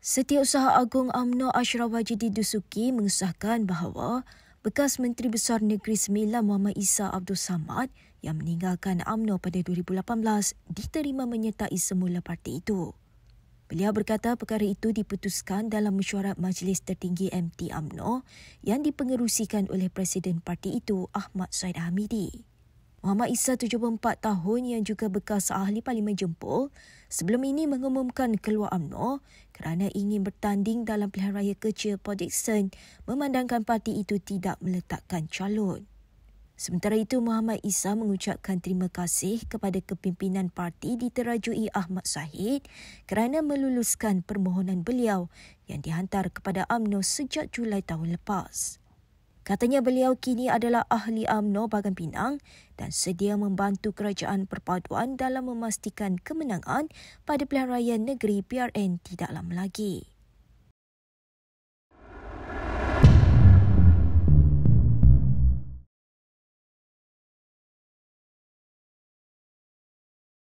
Setiausaha Agong AMNO Ashraf Wajidi dusuki mengesahkan bahawa bekas Menteri Besar Negeri Sembilan Muhammad Isa Abdul Samad yang meninggalkan AMNO pada 2018 diterima menyertai semula parti itu. Beliau berkata perkara itu diputuskan dalam mesyuarat Majlis Tertinggi MT AMNO yang dipengerusikan oleh Presiden parti itu Ahmad Said Hamidi. Muhammad Isa 74 tahun yang juga bekas ahli Parlimen Jempol sebelum ini mengumumkan keluar UMNO kerana ingin bertanding dalam pilihan raya kecil Port memandangkan parti itu tidak meletakkan calon. Sementara itu, Muhammad Isa mengucapkan terima kasih kepada kepimpinan parti diterajui Ahmad Sahid kerana meluluskan permohonan beliau yang dihantar kepada UMNO sejak Julai tahun lepas. Katanya beliau kini adalah ahli UMNO Bagan Pinang dan sedia membantu kerajaan perpaduan dalam memastikan kemenangan pada pilihan raya negeri PRN tidak lama lagi.